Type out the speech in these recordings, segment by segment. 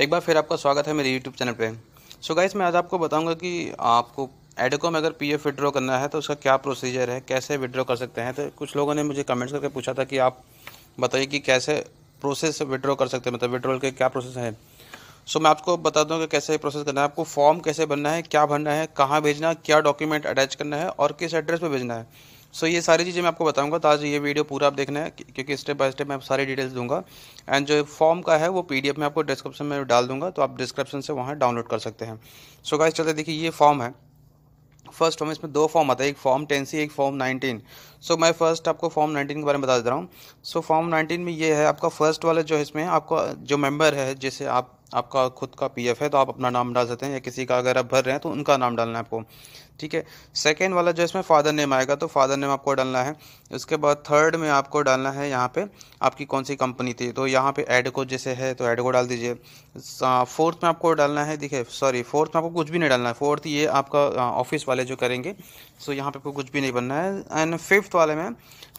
एक बार फिर आपका स्वागत है मेरे यूट्यूब चैनल पे सो so गाइस मैं आज आपको बताऊंगा कि आपको एडको में अगर पी एफ विड्रॉ करना है तो उसका क्या प्रोसीजर है कैसे विड्रॉ कर सकते हैं तो कुछ लोगों ने मुझे कमेंट्स करके पूछा था कि आप बताइए कि कैसे प्रोसेस विड्रॉ कर सकते हैं मतलब विड्रॉल के क्या प्रोसेस हैं सो so, मैं आपको बता दूँ कि कैसे प्रोसेस करना है आपको फॉर्म कैसे भरना है क्या भरना है कहाँ भेजना है क्या डॉक्यूमेंट अटैच करना है और किस एड्रेस पर भेजना है सो so, ये सारी चीज़ें मैं आपको बताऊंगा तो आज ये वीडियो पूरा आप देखना है क्योंकि स्टेप बाय स्टेप मैं सारी डिटेल्स दूंगा एंड जो फॉर्म का है वो पीडीएफ में आपको डिस्क्रिप्शन में डाल दूंगा तो आप डिस्क्रिप्शन से वहाँ डाउनलोड कर सकते हैं सो so, गाइस चलते देखिए ये फॉर्म है फर्स्ट फॉर्म इसमें दो फॉर्म आता है एक फॉर्म टेन सी एक फॉर्म नाइनटीन सो so, मैं फर्स्ट आपको फॉर्म नाइनटीन के बारे में बता दे रहा हूँ सो so, फॉर्म नाइनटीन में ये है आपका फर्स्ट वाला जो इसमें आपका जो मेम्बर है जैसे आप आपका खुद का पी है तो आप अपना नाम डाल सकते हैं या किसी का अगर आप भर रहे हैं तो उनका नाम डालना है आपको ठीक है सेकेंड वाला जो इसमें फादर नेम आएगा तो फादर नेम आपको डालना है उसके बाद थर्ड में आपको डालना है यहाँ पे आपकी कौन सी कंपनी थी तो यहाँ पे एड को जैसे है तो एड को डाल दीजिए फोर्थ में आपको डालना है देखिए सॉरी फोर्थ में आपको कुछ भी नहीं डालना है फोर्थ ये आपका ऑफिस वाले जो करेंगे सो यहाँ पर आपको कुछ भी नहीं बनना है एंड फिफ्थ वाले में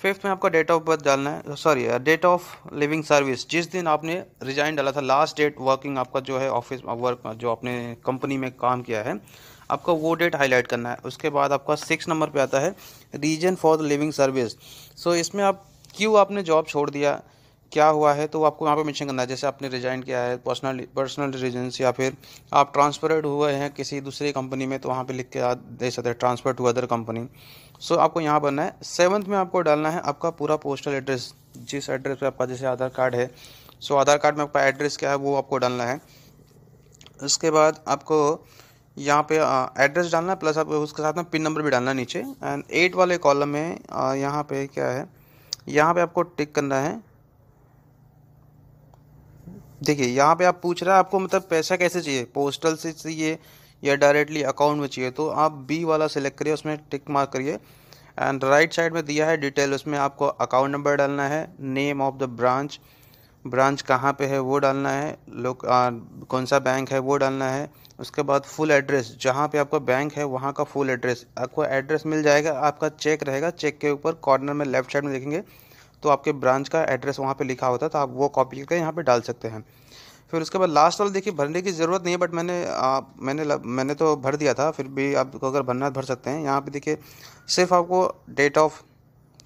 फिफ्थ में आपका डेट ऑफ बर्थ डालना है sorry date of leaving service जिस दिन आपने रिजाइन डाला था लास्ट डेट वर्किंग आपका जो है ऑफिस वर्क जो आपने कंपनी में काम किया है आपका वो डेट हाईलाइट करना है उसके बाद आपका सिक्स नंबर पे आता है reason for the leaving service so इसमें आप क्यों आपने जॉब छोड़ दिया क्या हुआ है तो आपको यहाँ पे मेंशन करना है जैसे आपने रिजाइन किया है पर्सनल पर्सनल रीजन्स या फिर आप ट्रांसफर्ड हुए हैं किसी दूसरी कंपनी में तो वहाँ पे लिख के आप दे सकते हैं transfer to other company so आपको यहाँ बनना है सेवन्थ में आपको डालना है आपका पूरा पोस्टल एड्रेस जिस एड्रेस पर आपका जैसे आधार कार्ड है सो आधार कार्ड में आपका एड्रेस क्या है वो आपको डालना है उसके बाद आपको यहाँ पे एड्रेस डालना है प्लस आप उसके साथ में पिन नंबर भी डालना नीचे एंड एट वाले कॉलम में यहाँ पे क्या है यहाँ पे आपको टिक करना है देखिए यहाँ पे आप पूछ रहे हैं आपको मतलब पैसा कैसे चाहिए पोस्टल से चाहिए या डायरेक्टली अकाउंट में चाहिए तो आप बी वाला सेलेक्ट करिए उसमें टिक मार्क करिए एंड राइट साइड में दिया है डिटेल उसमें आपको अकाउंट नंबर डालना है name of the branch branch कहाँ पे है वो डालना है लोग कौन सा बैंक है वो डालना है उसके बाद फुल एड्रेस जहाँ पे आपका बैंक है वहाँ का फुल एड्रेस आपको एड्रेस मिल जाएगा आपका चेक रहेगा चेक के ऊपर कॉर्नर में लेफ्ट साइड में देखेंगे तो आपके ब्रांच का एड्रेस वहाँ पर लिखा होता है तो आप वो कॉपी करके यहाँ पर डाल सकते हैं फिर उसके बाद लास्ट वाला देखिए भरने की ज़रूरत नहीं है बट मैंने आ, मैंने ल, मैंने तो भर दिया था फिर भी आपको अगर भरना भर सकते हैं यहाँ पे देखिए सिर्फ आपको डेट ऑफ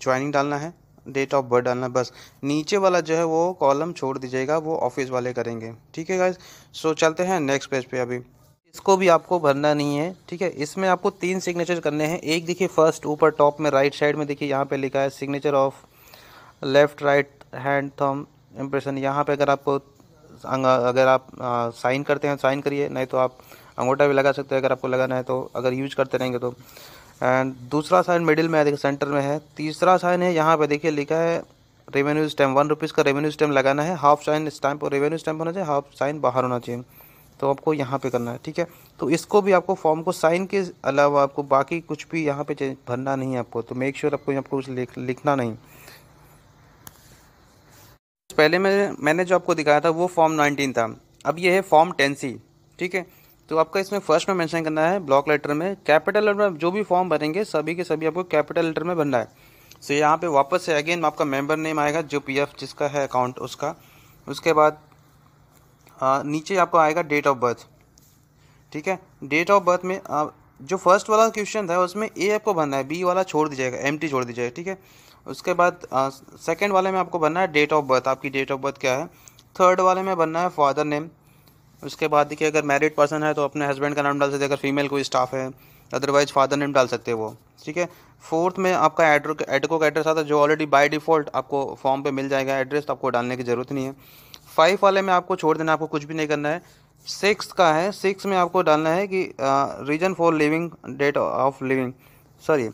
ज्वाइनिंग डालना है डेट ऑफ बर्थ डालना बस नीचे वाला जो है वो कॉलम छोड़ दीजिएगा वो ऑफिस वाले करेंगे ठीक है गाइज सो चलते हैं नेक्स्ट पेज पे अभी इसको भी आपको भरना नहीं है ठीक है इसमें आपको तीन सिग्नेचर करने हैं एक देखिए फर्स्ट ऊपर टॉप में राइट साइड में देखिए यहाँ पर लिखा है signature of left right hand thumb impression यहाँ पे अगर आपको अगर आप साइन करते हैं साइन करिए नहीं तो आप अंगूठा भी लगा सकते हैं अगर आपको लगाना है तो अगर यूज करते रहेंगे तो एंड दूसरा साइन मिडिल में है देखिए सेंटर में है तीसरा साइन है यहाँ पे देखिए लिखा है रेवेन्यू स्टैम्प वन रुपीज़ का रेवेन्यू स्टैम्प लगाना है हाफ साइन स्टैम्प और रेवेन्यू स्टैम्प होना चाहिए हाफ साइन बाहर होना चाहिए तो आपको यहाँ पे करना है ठीक है तो इसको भी आपको फॉर्म को साइन के अलावा आपको बाकी कुछ भी यहाँ पे भरना नहीं है आपको तो मेक श्योर sure आपको यहाँ पर कुछ लिखना नहीं पहले मैं मैंने जो आपको दिखाया था वो फॉर्म नाइनटीन था अब ये है फॉर्म टेन सी ठीक है तो आपका इसमें फर्स्ट में मेंशन करना है ब्लॉक लेटर में कैपिटल लेटर में जो भी फॉर्म भरेंगे सभी के सभी आपको कैपिटल लेटर में भरना है सो यहाँ पे वापस से अगेन आपका मेंबर नेम आएगा जो पीएफ जिसका है अकाउंट उसका उसके बाद आ, नीचे आपको आएगा डेट ऑफ बर्थ ठीक है डेट ऑफ बर्थ में आ, जो फर्स्ट वाला क्वेश्चन था उसमें ए आपको भरना है बी वाला छोड़ दीजिएगा एम छोड़ दीजिएगा ठीक है उसके बाद सेकेंड वाले में आपको बनना है डेट ऑफ बर्थ आपकी डेट ऑफ बर्थ क्या है थर्ड वाले में बनना है फादर नेम उसके बाद देखिए अगर मैरिड पर्सन है तो अपने हस्बैंड का नाम डाल सकते अगर फीमेल कोई स्टाफ है अदरवाइज फादर नेम डाल सकते हैं वो ठीक है फोर्थ में आपका एड्रो एडको का एड्रेस आता है जो ऑलरेडी बाय डिफ़ॉल्ट आपको फॉर्म पे मिल जाएगा एड्रेस तो आपको डालने की ज़रूरत नहीं है फाइव वाले में आपको छोड़ देना आपको कुछ भी नहीं करना है सिक्स का है सिक्स में आपको डालना है कि reason for leaving date of leaving sorry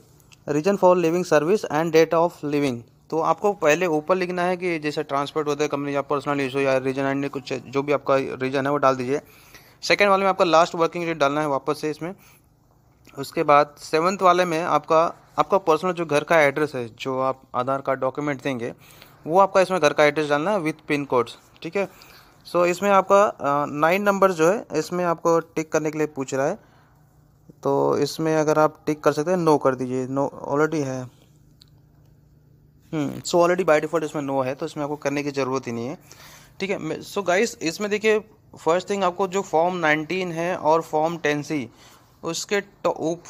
reason for leaving service and date of leaving तो आपको पहले ऊपर लिखना है कि जैसे ट्रांसपोर्ट होता है कंपनी या पर्सनल इशू या रीजन एंड कुछ जो भी आपका रीजन है वो डाल दीजिए सेकेंड वाले में आपका लास्ट वर्किंग डेट डालना है वापस से इसमें उसके बाद सेवन्थ वाले में आपका आपका पर्सनल जो घर का एड्रेस है जो आप आधार कार्ड डॉक्यूमेंट देंगे वो आपका इसमें घर का एड्रेस डालना है विथ पिन कोड्स ठीक है सो so, इसमें आपका नाइन नंबर जो है इसमें आपको टिक करने के लिए पूछ रहा है तो इसमें अगर आप टिक कर सकते हैं नो कर दीजिए नो ऑलरेडी है सो ऑलरेडी बाय डिफ़ॉल्ट इसमें नो है तो इसमें आपको करने की ज़रूरत ही नहीं है ठीक है सो गाइस इसमें देखिए फर्स्ट थिंग आपको जो फॉर्म 19 है और फॉर्म टेन सी उसके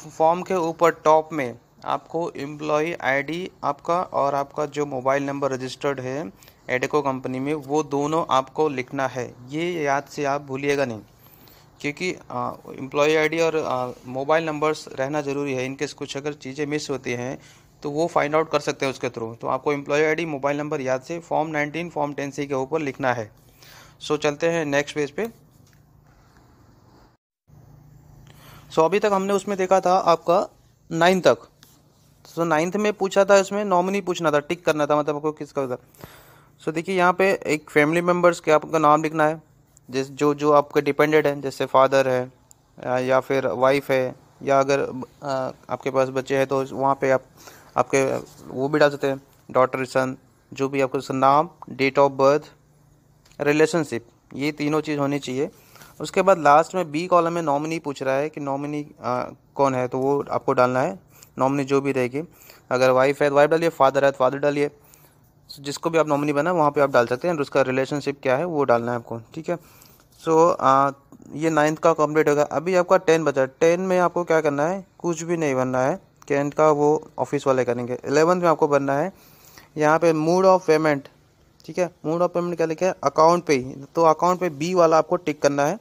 फॉर्म के ऊपर टॉप में आपको एम्प्लॉय आईडी आपका और आपका जो मोबाइल नंबर रजिस्टर्ड है एडेको कंपनी में वो दोनों आपको लिखना है ये याद से आप भूलिएगा नहीं क्योंकि एम्प्लॉय आईडी और मोबाइल नंबर्स रहना ज़रूरी है इनकेस कुछ अगर चीज़ें मिस होती हैं तो वो फाइंड आउट कर सकते हैं उसके थ्रू तो आपको एम्प्लॉय आईडी मोबाइल नंबर याद से फॉर्म 19 फॉर्म टेन सी के ऊपर लिखना है सो so, चलते हैं नेक्स्ट पेज पे सो so, अभी तक हमने उसमें देखा था आपका नाइन्थ तक सो so, नाइन्थ में पूछा था इसमें नॉमिनी पूछना था टिक करना था मतलब आपको किसका सो so, देखिए यहाँ पे एक फैमिली मेम्बर्स के आपका नाम लिखना है जिस जो जो आपके डिपेंडेड हैं जैसे फादर है या फिर वाइफ है या अगर आपके पास बच्चे हैं तो वहाँ पे आप आपके वो भी डाल सकते हैं डॉटर सन जो भी आपको नाम डेट ऑफ बर्थ रिलेशनशिप ये तीनों चीज़ होनी चाहिए उसके बाद लास्ट में बी कॉलम में नॉमिनी पूछ रहा है कि नॉमिनी कौन है तो वो आपको डालना है नॉमिनी जो भी रहेगी अगर वाइफ है तो वाइफ डालिए फादर है तो फादर डालिए सो जिसको भी आप नॉमिनी बना वहाँ पे आप डाल सकते हैं और उसका रिलेशनशिप क्या है वो डालना है आपको ठीक है सो so, ये नाइन्थ का कंप्लीट होगा अभी आपका टेन बचा टेन में आपको क्या करना है कुछ भी नहीं बनना है टेंथ का वो ऑफिस वाले करेंगे एलेवंथ में आपको बनना है यहाँ पे मूड ऑफ पेमेंट ठीक है मूड ऑफ पेमेंट क्या लिखा है अकाउंट पे ही तो अकाउंट पे बी वाला आपको टिक करना है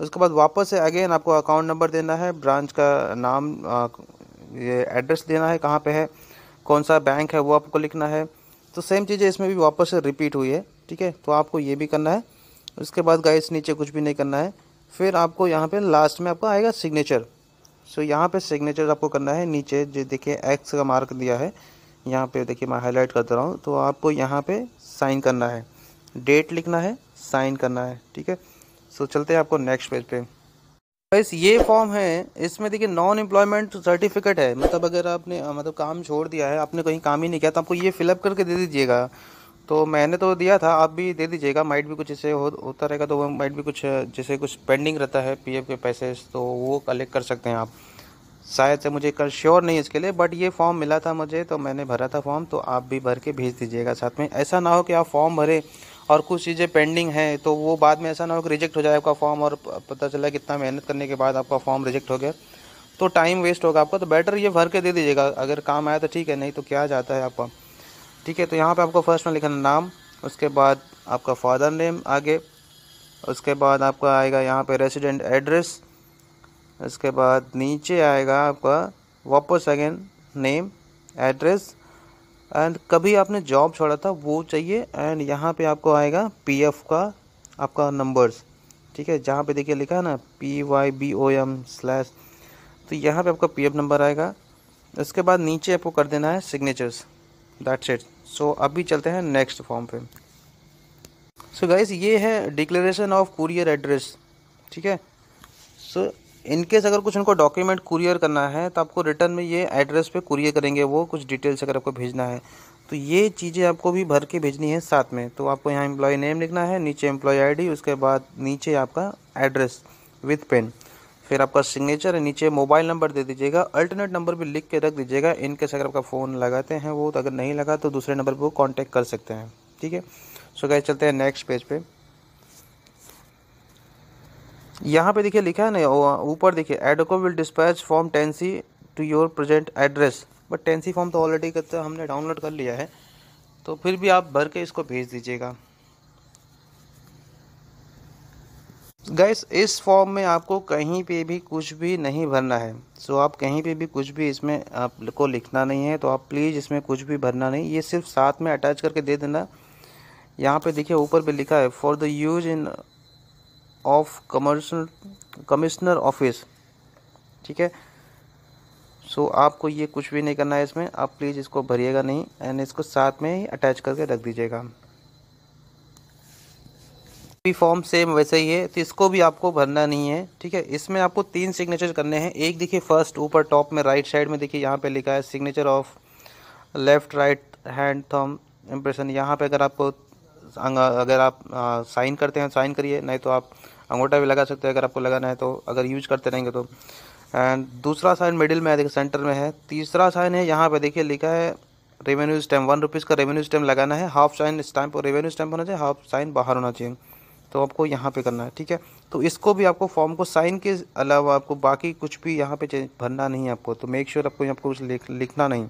उसके बाद वापस से अगेन आपको अकाउंट नंबर देना है ब्रांच का नाम ये एड्रेस देना है कहाँ पे है कौन सा बैंक है वो आपको लिखना है तो सेम चीज़ें इसमें भी वापस से रिपीट हुई है ठीक है तो आपको ये भी करना है उसके बाद गाइस नीचे कुछ भी नहीं करना है फिर आपको यहाँ पे लास्ट में आपका आएगा सिग्नेचर सो यहाँ पे सिग्नेचर आपको करना है नीचे जो देखिए एक्स का मार्क दिया है यहाँ पे देखिए मैं हाईलाइट करता रहा हूँ तो आपको यहाँ पे साइन करना है डेट लिखना है साइन करना है ठीक है सो चलते हैं आपको नेक्स्ट पेज पे बस तो ये फॉर्म है इसमें देखिए नॉन एम्प्लॉयमेंट सर्टिफिकेट है मतलब अगर आपने मतलब काम छोड़ दिया है आपने कहीं काम ही नहीं किया तो आपको ये फिलअप करके दे दीजिएगा तो मैंने तो दिया था आप भी दे दीजिएगा माइट भी कुछ जैसे हो, होता रहेगा तो वो माइट भी कुछ जैसे कुछ पेंडिंग रहता है पीएफ के पैसे तो वो कलेक्ट कर सकते हैं आप शायद से मुझे कल श्योर नहीं इसके लिए बट ये फॉर्म मिला था मुझे तो मैंने भरा था फॉर्म तो आप भी भर के भेज दीजिएगा साथ में ऐसा ना हो कि आप फॉर्म भरें और कुछ चीज़ें पेंडिंग हैं तो वो बाद में ऐसा ना हो कि रिजेक्ट हो जाए आपका फॉर्म और पता चला कितना मेहनत करने के बाद आपका फॉर्म रिजेक्ट हो गया तो टाइम वेस्ट होगा आपका तो बेटर ये भर के दे दीजिएगा अगर काम आया तो ठीक है नहीं तो क्या जाता है आपका ठीक है तो यहाँ पे आपको फर्स्ट में लिखना नाम उसके बाद आपका फादर नेम आगे उसके बाद आपका आएगा यहाँ पे रेसिडेंट एड्रेस उसके बाद नीचे आएगा आपका वापस अगेन नेम एड्रेस एंड कभी आपने जॉब छोड़ा था वो चाहिए एंड यहाँ पे आपको आएगा पीएफ का आपका नंबर्स ठीक है जहाँ पे देखिए लिखा है ना P Y B O M slash तो यहाँ पे आपका पीएफ नंबर आएगा उसके बाद नीचे आपको कर देना है सिग्नेचर्स दैट्स इट सो अभी चलते हैं नेक्स्ट फॉर्म पे सो so गाइज ये है डिक्लेरेशन ऑफ कुरियर एड्रेस ठीक है सो so, इनकेस अगर कुछ उनको डॉक्यूमेंट कुरियर करना है तो आपको रिटर्न में ये एड्रेस पे कुरियर करेंगे वो कुछ डिटेल्स अगर आपको भेजना है तो ये चीज़ें आपको भी भर के भेजनी है साथ में तो आपको यहाँ एम्प्लॉय नेम लिखना है नीचे एम्प्लॉय आईडी उसके बाद नीचे आपका एड्रेस विथ पेन फिर आपका सिग्नेचर है नीचे मोबाइल नंबर दे दीजिएगा अल्टरनेट नंबर भी लिख के रख दीजिएगा इनकेस अगर आपका फ़ोन लगाते हैं वो तो अगर नहीं लगा तो दूसरे नंबर पर वो कॉन्टैक्ट कर सकते हैं ठीक है सो गए चलते हैं नेक्स्ट पेज पर पे। यहाँ पे देखिए लिखा है ना ऊपर देखिए Adecco will dispatch form ten C to your present address but ten C form तो ऑलरेडी करते हमने डाउनलोड कर लिया है तो फिर भी आप भर के इसको भेज दीजिएगा गैस इस फॉर्म में आपको कहीं पे भी कुछ भी नहीं भरना है सो आप कहीं पे भी कुछ भी इसमें आपको लिखना नहीं है तो आप प्लीज़ इसमें कुछ भी भरना नहीं ये सिर्फ साथ में अटैच करके दे देना यहाँ पे देखिए ऊपर पे लिखा है for the use in of commercial commissioner office ठीक है सो so, आपको ये कुछ भी नहीं करना है इसमें आप प्लीज़ इसको भरिएगा नहीं एंड इसको साथ में ही अटैच करके रख दीजिएगा भी फॉर्म सेम वैसे ही है तो इसको भी आपको भरना नहीं है ठीक है इसमें आपको तीन सिग्नेचर करने हैं एक देखिए फर्स्ट ऊपर टॉप में राइट साइड में देखिए यहाँ पे लिखा है signature of left right hand thumb impression यहाँ पे अगर आपको अगर आप साइन करते हैं साइन करिए नहीं तो आप अंगूठा भी लगा सकते हैं अगर आपको लगाना है तो अगर यूज करते रहेंगे तो एंड दूसरा साइन मिडिल में है देखिए सेंटर में है तीसरा साइन है यहाँ पे देखिए लिखा है रेवेन्यू स्टैम्प वन रुपीज़ का रेवेन्यू स्टैम्प लगाना है हाफ साइन स्टैम्प और रेवेन्यू स्टैम्प होना चाहिए हाफ साइन बाहर होना चाहिए तो आपको यहाँ पे करना है ठीक है तो इसको भी आपको फॉर्म को साइन के अलावा आपको बाकी कुछ भी यहाँ पे भरना नहीं है आपको तो मेक श्योर sure आपको यहाँ कुछ लिखना नहीं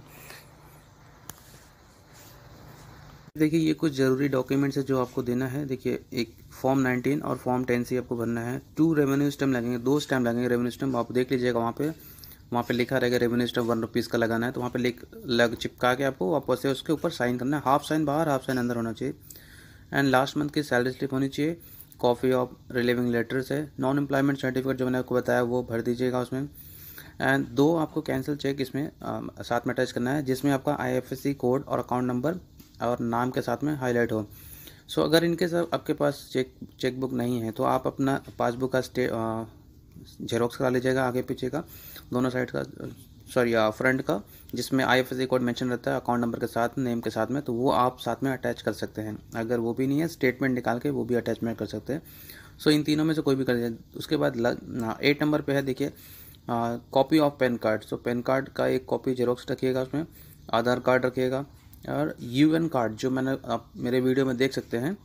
देखिए ये कुछ ज़रूरी डॉक्यूमेंट्स है जो आपको देना है देखिए एक फॉर्म 19 और फॉर्म 10 सी आपको भरना है टू रेवेन्यू स्टम लगेंगे दो स्टैम्प लगेंगे रेवेन्यू स्टम आप देख लीजिएगा वहाँ पे वहाँ पे लिखा रहेगा रेवेन्यू स्टम वन रुपीज़ का लगाना है तो वहाँ पे लिख लग चिपका के आपको वापस से उसके ऊपर साइन करना है हाफ साइन बाहर हाफ साइन अंदर होना चाहिए एंड लास्ट मंथ की सैलरी स्लिप होनी चाहिए कॉपी ऑफ रिलेविंग लेटर्स है नॉन एम्प्लॉयमेंट सर्टिफिकेट जो मैंने आपको बताया वो भर दीजिएगा उसमें एंड दो आपको कैंसिल चेक इसमें साथ में अटैच करना है जिसमें आपका आई कोड और अकाउंट नंबर और नाम के साथ में हाईलाइट हो सो so, अगर इनके साथ आपके पास चेक चेक बुक नहीं है तो आप अपना पासबुक का स्टे जेरोक्स करा लीजिएगा आगे पीछे का दोनों साइड का सॉरी फ्रंट का जिसमें I F S code mention रहता है अकाउंट नंबर के साथ नेम के साथ में तो वो आप साथ में अटैच कर सकते हैं अगर वो भी नहीं है स्टेटमेंट निकाल के वो भी अटैचमेंट कर सकते हैं सो so, इन तीनों में से कोई भी कर उसके बाद एट नंबर पर है देखिए copy of PAN card so PAN card का एक कॉपी जेरोक्स रखिएगा उसमें आधार कार्ड रखिएगा और यू एन कार्ड जो मैंने आप मेरे वीडियो में देख सकते हैं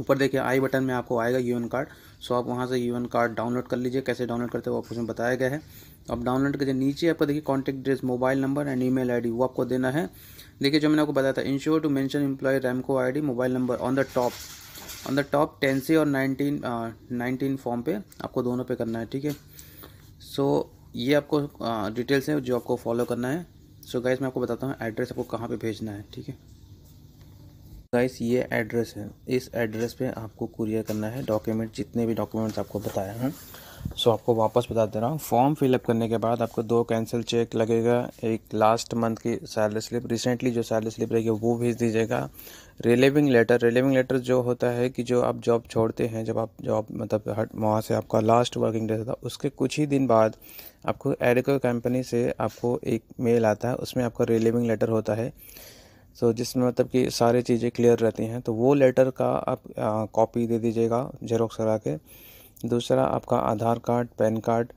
ऊपर देखिए आई बटन में आपको आएगा यू एन कार्ड सो आप वहाँ से यू एन कार्ड डाउनलोड कर लीजिए कैसे डाउनलोड करते हो आपको उसमें बताया गया है अब डाउनलोड करिए नीचे आपको देखिए contact details mobile number and email वो आपको देना है देखिए जो मैंने आपको बताया था ensure to mention employee Ramco I mobile number on the top on the top ten से और नाइनटीन नाइनटीन फॉर्म पे आपको दोनों पे करना है ठीक है सो ये आपको डिटेल्स uh, हैं जो आपको फॉलो करना है सो so गाइस मैं आपको बताता हूँ एड्रेस आपको कहाँ पे भेजना है ठीक है गाइस ये एड्रेस है इस एड्रेस पे आपको कुरियर करना है डॉक्यूमेंट जितने भी डॉक्यूमेंट्स आपको बताया हैं सो आपको वापस बता दे रहा हूँ फॉर्म फिलअप करने के बाद आपको दो कैंसिल चेक लगेगा एक लास्ट मंथ की सैलरी स्लिप रिसेंटली जो सैलरी स्लिप रहेगी वो भेज दीजिएगा रिलेविंग लेटर रिलेविंग लेटर जो होता है कि जो आप जॉब छोड़ते हैं जब आप जॉब मतलब हट वहाँ से आपका लास्ट वर्किंग डे था उसके कुछ ही दिन बाद आपको एडिको कंपनी से आपको एक मेल आता है उसमें आपका रिलेविंग लेटर होता है सो so, जिसमें मतलब कि सारी चीज़ें क्लियर रहती हैं तो वो लेटर का आप कॉपी दे दीजिएगा जेरोक्स करा के दूसरा आपका आधार कार्ड पैन कार्ड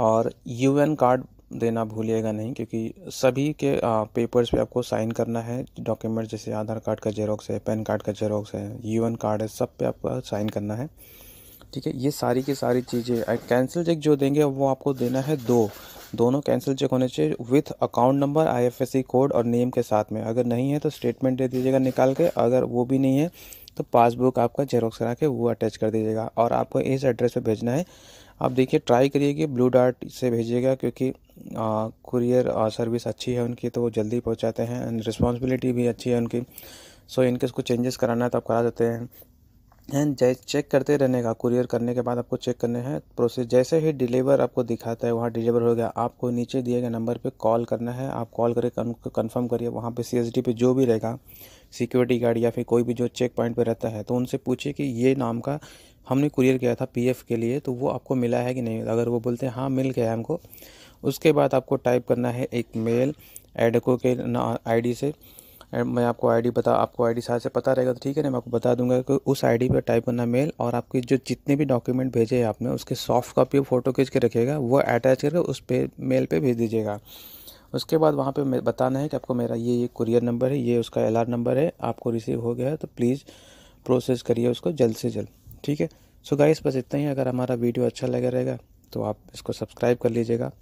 और यूएन कार्ड देना भूलिएगा नहीं क्योंकि सभी के पेपर्स पे आपको साइन करना है डॉक्यूमेंट जैसे आधार कार्ड का जेरोक्स है पैन कार्ड का जेरोक्स है यू कार्ड है सब पे आपको साइन करना है ठीक है ये सारी की सारी चीज़ें कैंसिल चेक जो देंगे वो आपको देना है दो दोनों कैंसिल चेक होने चाहिए with account number IFSC code और नेम के साथ में अगर नहीं है तो स्टेटमेंट दे दीजिएगा निकाल के अगर वो भी नहीं है तो पासबुक आपका जेरोक्स करा के वो अटैच कर दीजिएगा और आपको इस एड्रेस पे भेजना है आप देखिए ट्राई करिए कि ब्लू डार्ट से भेजिएगा क्योंकि कुरियर सर्विस अच्छी है उनकी तो वो जल्दी पहुँचाते हैं एंड रिस्पॉन्सिबिलिटी भी अच्छी है उनकी सो इनके इसको चेंजेस कराना है तो आप करा देते हैं एंड जै चेक करते रहने का कुरियर करने के बाद आपको चेक करने हैं प्रोसेस जैसे ही डिलीवर आपको दिखाता है वहाँ डिलीवर हो गया आपको नीचे दिए गए नंबर पे कॉल करना है आप कॉल करके कंफर्म करिए वहाँ पे सीएसडी पे जो भी रहेगा सिक्योरिटी गार्ड या फिर कोई भी जो चेक पॉइंट पे रहता है तो उनसे पूछिए कि ये नाम का हमने कुरियर किया था पी के लिए तो वो आपको मिला है कि नहीं अगर वो बोलते हैं हाँ मिल गया हमको उसके बाद आपको टाइप करना है एक मेल एडको के आई से मैं आपको आईडी बता आपको आईडी डी से पता रहेगा तो ठीक है ना मैं आपको बता दूंगा कि उस आईडी पर टाइप करना मेल और आपके जो जितने भी डॉक्यूमेंट भेजे हैं आपने उसके सॉफ्ट कॉपी फ़ोटो खींच के रखेगा वो अटैच करके उस पे मेल पे भेज दीजिएगा उसके बाद वहाँ पर बताना है कि आपको मेरा ये ये कुरियर नंबर है ये उसका एल नंबर है आपको रिसीव हो गया है तो प्लीज़ प्रोसेस करिए उसको जल्द से जल्द ठीक है सो गाइस बस इतना ही अगर हमारा वीडियो अच्छा लगे रहेगा तो आप इसको सब्सक्राइब कर लीजिएगा